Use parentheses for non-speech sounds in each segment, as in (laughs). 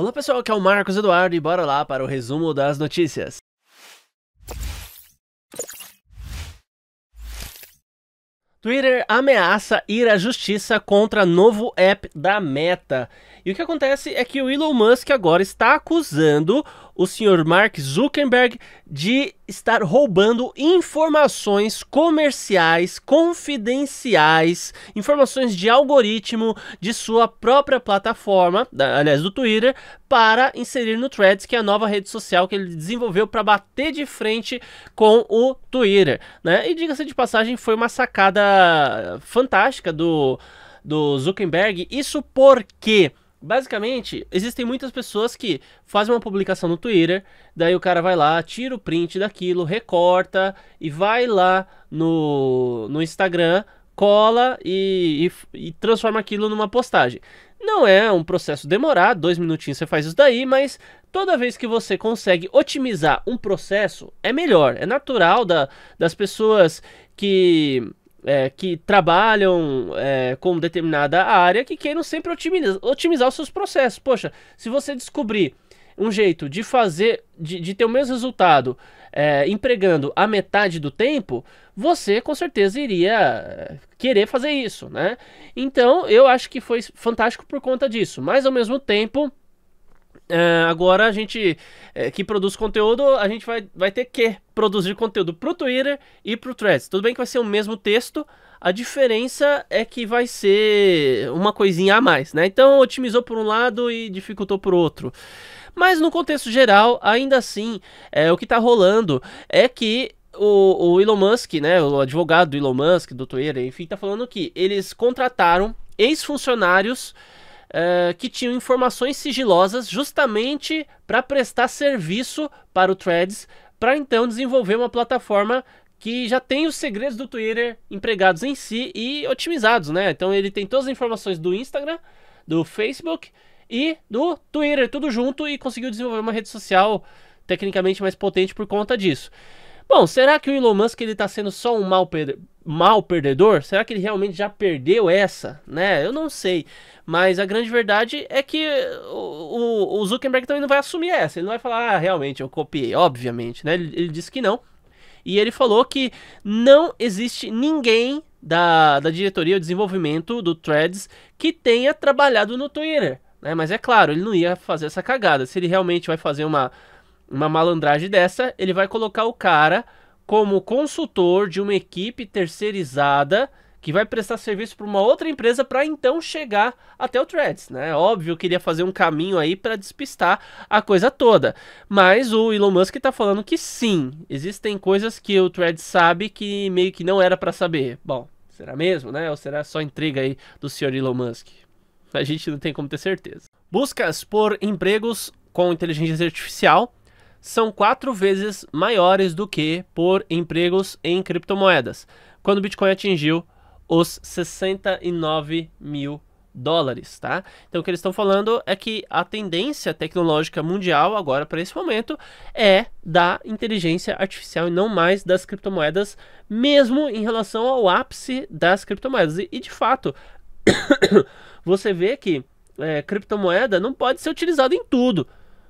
Olá pessoal, aqui é o Marcos Eduardo e bora lá para o resumo das notícias. Twitter ameaça ir à justiça contra novo app da Meta. E o que acontece é que o Elon Musk agora está acusando o senhor Mark Zuckerberg de estar roubando informações comerciais, confidenciais, informações de algoritmo de sua própria plataforma, da, aliás, do Twitter, para inserir no Threads, que é a nova rede social que ele desenvolveu para bater de frente com o Twitter. Né? E diga-se de passagem, foi uma sacada fantástica do, do Zuckerberg. Isso porque basicamente, existem muitas pessoas que fazem uma publicação no Twitter, daí o cara vai lá, tira o print daquilo, recorta e vai lá no, no Instagram, cola e, e, e transforma aquilo numa postagem. Não é um processo demorado, dois minutinhos você faz isso daí, mas toda vez que você consegue otimizar um processo, é melhor. É natural da, das pessoas que é, que trabalham é, com determinada área que queiram sempre otimizar, otimizar os seus processos. Poxa, se você descobrir um jeito de fazer, de, de ter o mesmo resultado é, empregando a metade do tempo, você com certeza iria é, querer fazer isso, né? Então eu acho que foi fantástico por conta disso, mas ao mesmo tempo Uh, agora a gente é, que produz conteúdo, a gente vai, vai ter que produzir conteúdo pro Twitter e pro Threads. Tudo bem que vai ser o mesmo texto, a diferença é que vai ser uma coisinha a mais, né? Então otimizou por um lado e dificultou por outro. Mas no contexto geral, ainda assim, é, o que está rolando é que o, o Elon Musk, né, o advogado do Elon Musk, do Twitter, enfim, está falando que eles contrataram ex-funcionários uh, que tinham informações sigilosas justamente para prestar serviço para o Threads, para então desenvolver uma plataforma que já tem os segredos do Twitter empregados em si e otimizados, né? Então ele tem todas as informações do Instagram, do Facebook e do Twitter, tudo junto e conseguiu desenvolver uma rede social tecnicamente mais potente por conta disso. Bom, será que o Elon Musk ele tá sendo só um mal, per mal perdedor? Será que ele realmente já perdeu essa, né? Eu não sei. Mas a grande verdade é que o, o, o Zuckerberg também não vai assumir essa. Ele não vai falar, ah, realmente, eu copiei, obviamente, né? Ele, ele disse que não. E ele falou que não existe ninguém da, da diretoria de desenvolvimento do Threads que tenha trabalhado no Twitter. Né? Mas é claro, ele não ia fazer essa cagada. Se ele realmente vai fazer uma uma malandragem dessa, ele vai colocar o cara como consultor de uma equipe terceirizada que vai prestar serviço para uma outra empresa para então chegar até o Threads, né? Óbvio que ele ia fazer um caminho aí para despistar a coisa toda. Mas o Elon Musk está falando que sim, existem coisas que o Threads sabe que meio que não era para saber. Bom, será mesmo, né? Ou será só intriga aí do senhor Elon Musk? A gente não tem como ter certeza. Buscas por empregos com inteligência artificial são quatro vezes maiores do que por empregos em criptomoedas, quando o Bitcoin atingiu os 69 mil dólares, tá? Então o que eles estão falando é que a tendência tecnológica mundial agora para esse momento é da inteligência artificial e não mais das criptomoedas, mesmo em relação ao ápice das criptomoedas. E, e de fato, (coughs) você vê que é, criptomoeda não pode ser utilizada em tudo,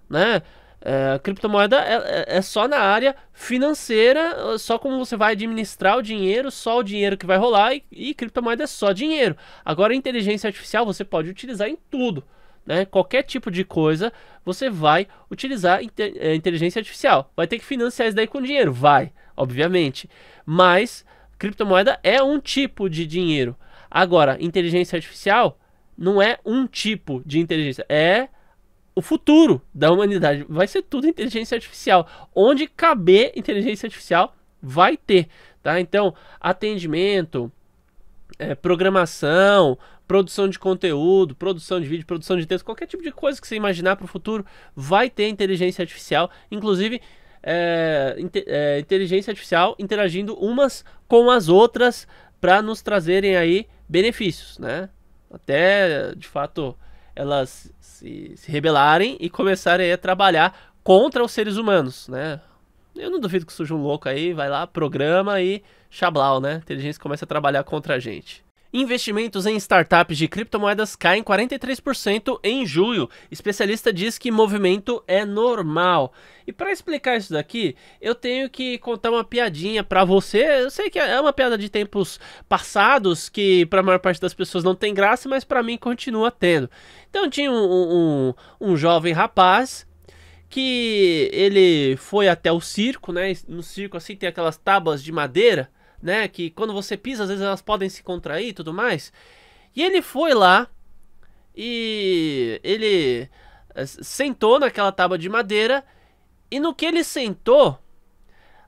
né? Uh, criptomoeda é, é, é, só na área financeira, só como você vai administrar o dinheiro, só o dinheiro que vai rolar, e, e criptomoeda é só dinheiro. Agora, inteligência artificial você pode utilizar em tudo. Né? Qualquer tipo de coisa você vai utilizar é, inteligência artificial. Vai ter que financiar isso daí com dinheiro? Vai, obviamente. Mas criptomoeda é um tipo de dinheiro. Agora, inteligência artificial não é um tipo de inteligência, é o futuro da humanidade. Vai ser tudo inteligência artificial. Onde caber inteligência artificial, vai ter. Tá? Então, atendimento, é, programação, produção de conteúdo, produção de vídeo, produção de texto, qualquer tipo de coisa que você imaginar para o futuro, vai ter inteligência artificial. Inclusive. É, é, inteligência artificial interagindo umas com as outras para nos trazerem aí benefícios, né? Até de fato elas se, se rebelarem e começarem a trabalhar contra os seres humanos, né? Eu não duvido que surja um louco aí, vai lá, programa e chablau, né? A inteligência começa a trabalhar contra a gente. Investimentos em startups de criptomoedas caem 43% em julho. Especialista diz que movimento é normal. E para explicar isso daqui, eu tenho que contar uma piadinha para você. Eu sei que é uma piada de tempos passados que para a maior parte das pessoas não tem graça, mas para mim continua tendo. Então tinha um, um, um jovem rapaz que ele foi até o circo, né? No circo assim tem aquelas tábuas de madeira né? Que quando você pisa, às vezes elas podem se contrair e tudo mais. E ele foi lá e ele eh, sentou naquela tábua de madeira e no que ele sentou,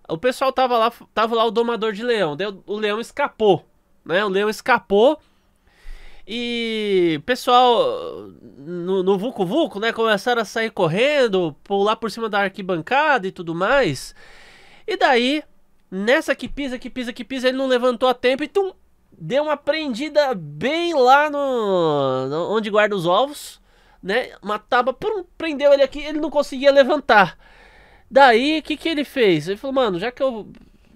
o pessoal tava lá, tava lá o domador de leão. o leão escapou, né? O leão escapou e pessoal no, no Vucu Vucu, né? Começaram a sair correndo, pular por cima da arquibancada e tudo mais. E daí Nessa que pisa, que pisa, que pisa, ele não levantou a tempo e tum, deu uma prendida bem lá no, no onde guarda os ovos, né? Uma tábua pum, prendeu ele aqui, ele não conseguia levantar. Daí, o que, que ele fez? Ele falou, mano, já que eu.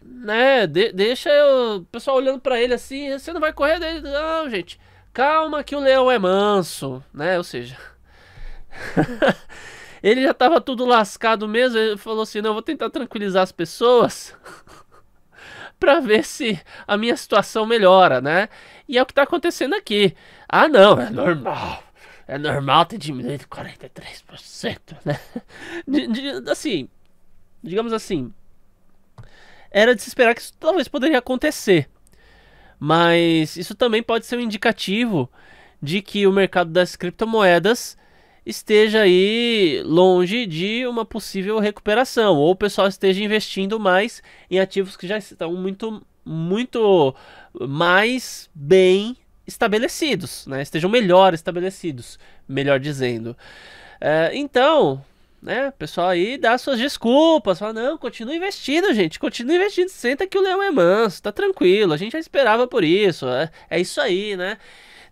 Né, de, deixa eu, o pessoal olhando para ele assim, você não vai correr dele. Não, gente, calma que o leão é manso, né? Ou seja, (laughs) ele já tava tudo lascado mesmo. Ele falou assim: não, eu vou tentar tranquilizar as pessoas. (laughs) para ver se a minha situação melhora, né? E é o que tá acontecendo aqui. Ah, não, é normal. É normal ter diminuído 43%, né? (laughs) De, de, assim, digamos assim, era de se esperar que isso talvez poderia acontecer. Mas isso também pode ser um indicativo de que o mercado das criptomoedas esteja aí longe de uma possível recuperação, ou o pessoal esteja investindo mais em ativos que já estão muito, muito mais bem estabelecidos, né? estejam melhor estabelecidos, melhor dizendo. É, então, né, pessoal aí dá suas desculpas, fala, não, continua investindo, gente, continua investindo, senta que o leão é manso, tá tranquilo, a gente já esperava por isso, é, é isso aí, né?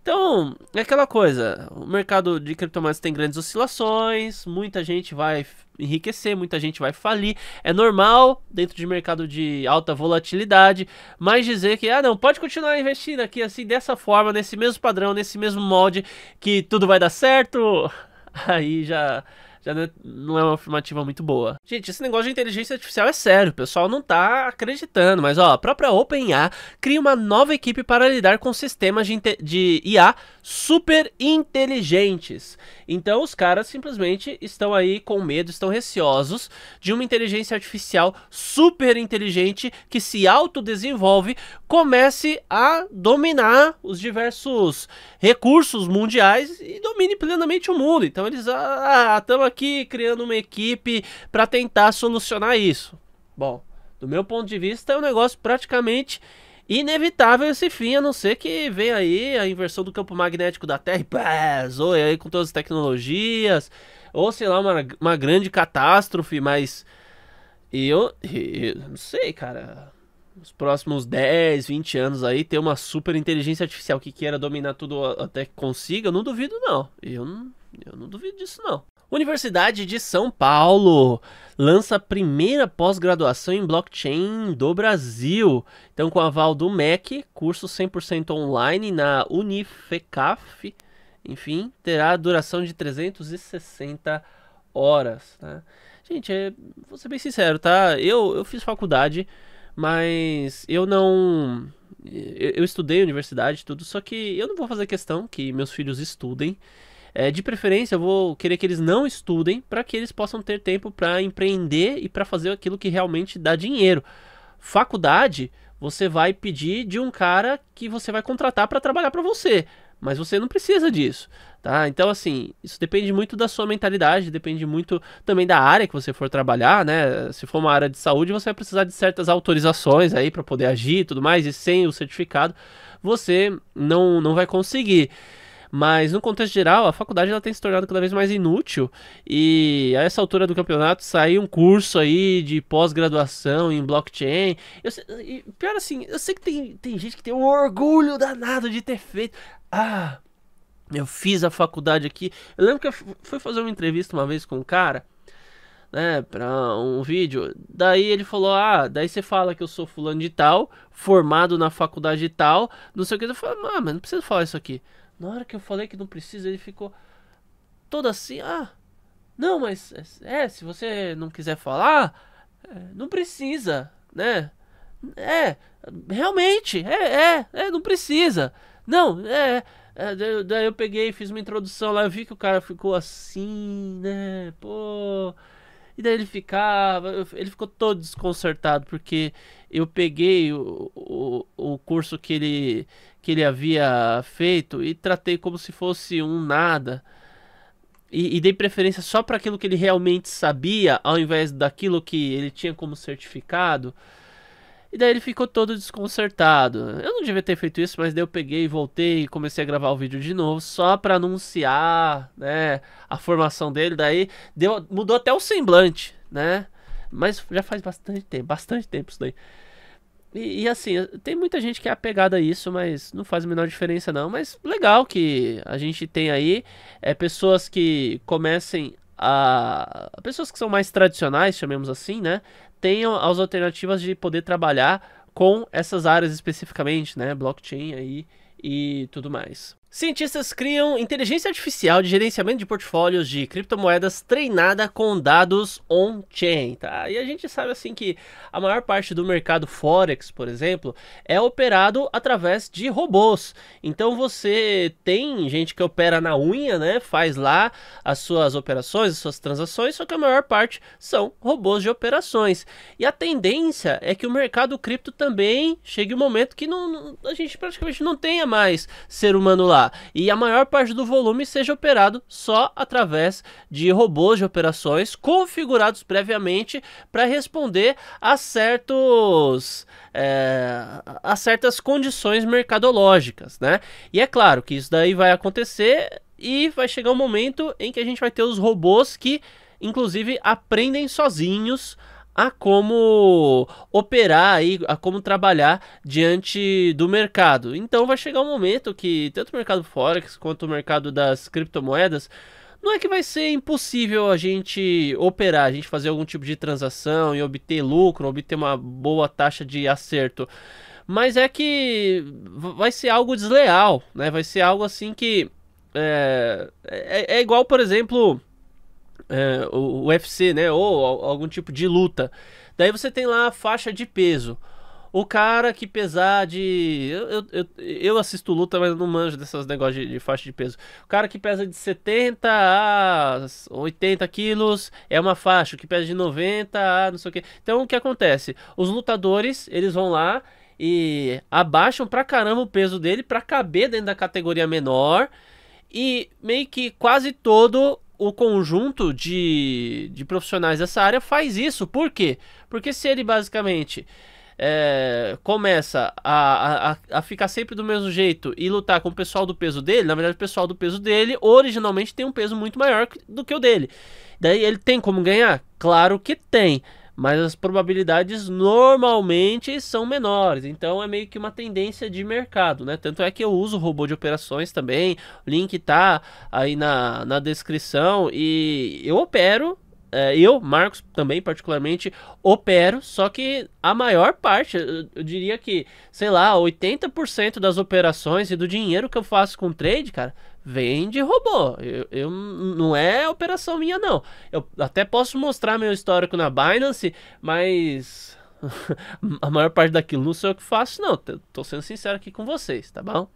Então, é aquela coisa, o mercado de criptomoedas tem grandes oscilações, muita gente vai enriquecer, muita gente vai falir, é normal dentro de mercado de alta volatilidade, mas dizer que, ah não, pode continuar investindo aqui assim, dessa forma, nesse mesmo padrão, nesse mesmo molde, que tudo vai dar certo, (laughs) aí já já é, não é uma afirmativa muito boa. Gente, esse negócio de inteligência artificial é sério, o pessoal não tá acreditando, mas ó, a própria OpenAI cria uma nova equipe para lidar com sistemas de, de IA super inteligentes. Então os caras simplesmente estão aí com medo, estão receosos de uma inteligência artificial super inteligente que se autodesenvolve, comece a dominar os diversos recursos mundiais e domine plenamente o mundo. Então eles, ah, estamos ah, aqui criando uma equipe para tentar solucionar isso. Bom, do meu ponto de vista, é um negócio praticamente inevitável esse fim, a não ser que venha aí a inversão do campo magnético da Terra e pá, zoe aí com todas as tecnologias, ou sei lá, uma, uma grande catástrofe, mas eu, eu não sei, cara. Nos próximos 10, 20 anos aí, ter uma super inteligência artificial que queira dominar tudo até que consiga, eu não duvido, não. Eu não, eu não duvido disso, não. Universidade de São Paulo lança a primeira pós-graduação em blockchain do Brasil. Então, com aval do MEC, curso 100% online na Unifecaf, enfim, terá duração de 360 horas. Né? Gente, é, vou ser bem sincero, tá? Eu, eu fiz faculdade, mas eu não. Eu, eu estudei universidade tudo, só que eu não vou fazer questão que meus filhos estudem. É, de preferência, eu vou querer que eles não estudem para que eles possam ter tempo para empreender e para fazer aquilo que realmente dá dinheiro. Faculdade, você vai pedir de um cara que você vai contratar para trabalhar para você, mas você não precisa disso. Tá? Então, assim, isso depende muito da sua mentalidade, depende muito também da área que você for trabalhar, né? Se for uma área de saúde, você vai precisar de certas autorizações aí para poder agir e tudo mais, e sem o certificado, você não, não vai conseguir. Mas no contexto geral, a faculdade ela tem se tornado cada vez mais inútil e a essa altura do campeonato sair um curso aí de pós-graduação em blockchain. Eu, e pior assim, eu sei que tem, tem gente que tem um orgulho danado de ter feito. Ah, eu fiz a faculdade aqui. Eu lembro que eu fui fazer uma entrevista uma vez com um cara né, para um vídeo. Daí ele falou: "Ah, daí você fala que eu sou fulano de tal, formado na faculdade de tal, não sei o que". Eu falei "Ah, mas não precisa falar isso aqui". Na hora que eu falei que não precisa, ele ficou todo assim: ah, não, mas é, é se você não quiser falar, é, não precisa, né? É, realmente, é, é, é não precisa. Não, é. é, é daí, eu peguei, fiz uma introdução lá, eu vi que o cara ficou assim, né? Pô. E daí ele ficava, ele ficou todo desconcertado, porque eu peguei o, o, o curso que ele, que ele havia feito e tratei como se fosse um nada. E, e dei preferência só para aquilo que ele realmente sabia, ao invés daquilo que ele tinha como certificado. E daí ele ficou todo desconcertado. Eu não devia ter feito isso, mas daí eu peguei, e voltei e comecei a gravar o vídeo de novo, só para anunciar, né, a formação dele. Daí deu, mudou até o semblante, né? Mas já faz bastante tempo, bastante tempo isso daí. E, e, assim, tem muita gente que é apegada a isso, mas não faz a menor diferença não. Mas legal que a gente tem aí é, pessoas que comecem a. Pessoas que são mais tradicionais, chamemos assim, né? Tenham as alternativas de poder trabalhar com essas áreas especificamente, né? Blockchain aí e tudo mais. Cientistas criam inteligência artificial de gerenciamento de portfólios de criptomoedas treinada com dados on-chain, tá? E a gente sabe assim que a maior parte do mercado forex, por exemplo, é operado através de robôs. Então você tem gente que opera na unha, né? Faz lá as suas operações, as suas transações, só que a maior parte são robôs de operações. E a tendência é que o mercado cripto também chegue um momento que não, a gente praticamente não tenha mais ser humano lá e a maior parte do volume seja operado só através de robôs de operações configurados previamente para responder a certos é, a certas condições mercadológicas, né? E é claro que isso daí vai acontecer e vai chegar um momento em que a gente vai ter os robôs que inclusive aprendem sozinhos a como operar aí, a como trabalhar diante do mercado. Então vai chegar um momento que tanto o mercado forex quanto o mercado das criptomoedas não é que vai ser impossível a gente operar, a gente fazer algum tipo de transação e obter lucro, obter uma boa taxa de acerto. Mas é que vai ser algo desleal, né? Vai ser algo assim que é, é, é igual, por exemplo, é, o UFC, né? Ou algum tipo de luta. Daí você tem lá a faixa de peso. O cara que pesar de. Eu, eu, eu assisto luta, mas não manjo desses negócios de, de, faixa de peso. O cara que pesa de 70 a 80 quilos é uma faixa. O que pesa de 90 a não sei o que. Então o que acontece? Os lutadores, eles vão lá e abaixam pra caramba o peso dele pra caber dentro da categoria menor. E meio que quase todo o conjunto de, de profissionais dessa área faz isso. Por quê? Porque se ele basicamente é, começa a, a, a, ficar sempre do mesmo jeito e lutar com o pessoal do peso dele, na verdade, o pessoal do peso dele originalmente tem um peso muito maior do que o dele. Daí ele tem como ganhar? Claro que tem mas as probabilidades normalmente são menores. Então é meio que uma tendência de mercado, né? Tanto é que eu uso robô de operações também. O link tá aí na, na descrição e eu opero. É, eu, Marcos, também particularmente, opero, só que a maior parte, eu, diria que, sei lá, 80% das operações e do dinheiro que eu faço com trade, cara, vem de robô. Eu, eu, não é operação minha, não. Eu até posso mostrar meu histórico na Binance, mas (laughs) a maior parte daquilo não sou eu que faço, não. Tô sendo sincero aqui com vocês, tá bom?